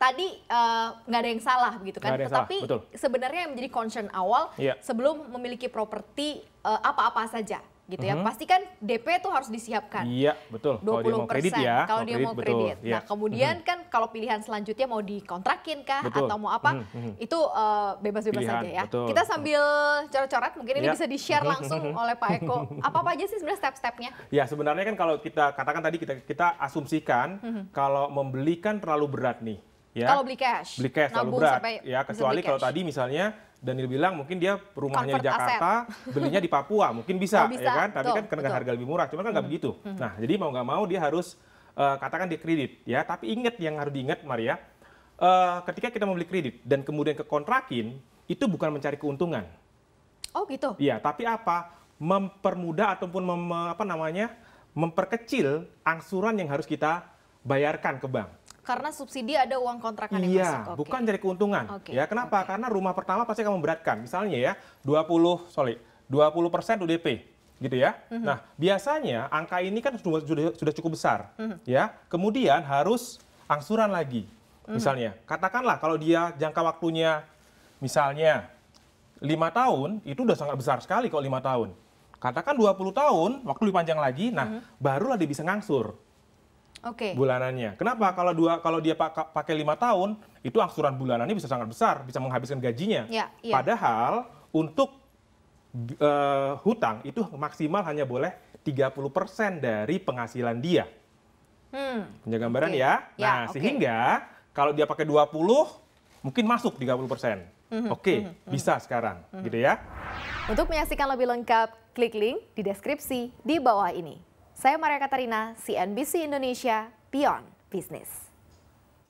tadi eh, nggak uh, ada yang salah begitu kan, tetapi sebenarnya yang menjadi concern awal yeah. sebelum memiliki properti uh, apa-apa saja gitu mm -hmm. ya. Mhm. Pastikan DP itu harus disiapkan. Iya, betul. 20%. Kalau dia mau kredit ya. Kalau dia mau kredit. Betul. Iya. Nah, kemudian mm -hmm. kan kalau pilihan selanjutnya mau dikontrakin kah betul. atau mau apa, mm -hmm. itu uh, bebas-bebas saja ya. Betul. Kita sambil coret-coret mungkin ini iya. bisa di-share mhm, langsung mhm. oleh Pak Eko. Apa-apa aja sih sebenarnya step-stepnya? Ya, sebenarnya kan kalau kita katakan tadi kita kita asumsikan mm -hmm. kalau membelikan terlalu berat nih Ya, kalau beli cash, beli cash terlalu berat. Ya, kecuali kalau tadi misalnya Daniel bilang mungkin dia rumahnya Comfort di Jakarta, aset. belinya di Papua, mungkin bisa, oh, bisa ya kan? Tapi Tuh. kan karena harga lebih murah, cuma kan nggak hmm. begitu. Hmm. Nah, jadi mau nggak mau dia harus uh, katakan di kredit, ya. Tapi ingat yang harus diingat Maria, uh, ketika kita membeli kredit dan kemudian kekontrakin, itu bukan mencari keuntungan. Oh gitu. Iya, tapi apa? Mempermudah ataupun mem, apa namanya? memperkecil angsuran yang harus kita bayarkan ke bank karena subsidi ada uang kontrakan yang iya, masuk. Iya, okay. bukan dari keuntungan. Okay. Ya, kenapa? Okay. Karena rumah pertama pasti akan memberatkan. Misalnya ya, 20 sorry, 20% UDP gitu ya. Mm -hmm. Nah, biasanya angka ini kan sudah sudah, sudah cukup besar. Mm -hmm. Ya. Kemudian harus angsuran lagi. Mm -hmm. Misalnya, katakanlah kalau dia jangka waktunya misalnya lima tahun itu udah sangat besar sekali kalau lima tahun. Katakan 20 tahun, waktu lebih panjang lagi, nah mm -hmm. barulah dia bisa ngangsur okay. bulanannya. Kenapa? Kalau dua kalau dia pakai lima tahun, itu angsuran bulanannya bisa sangat besar, bisa menghabiskan gajinya. Ya, ya. Padahal untuk uh, hutang itu maksimal hanya boleh 30% dari penghasilan dia. Hmm. Punya gambaran okay. ya? ya? Nah, okay. sehingga kalau dia pakai 20 mungkin masuk 30%. Mm -hmm. Oke, okay, mm -hmm. bisa sekarang, mm -hmm. gitu ya. Untuk menyaksikan lebih lengkap, klik link di deskripsi di bawah ini. Saya Maria Katarina, CNBC Indonesia, Beyond Business.